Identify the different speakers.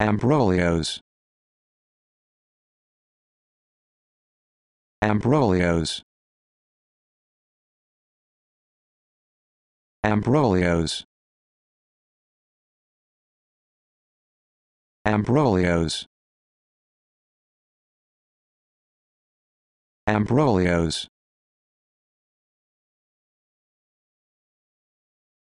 Speaker 1: Ambrolios Ambrolios Ambrolios Ambrolios Ambrolios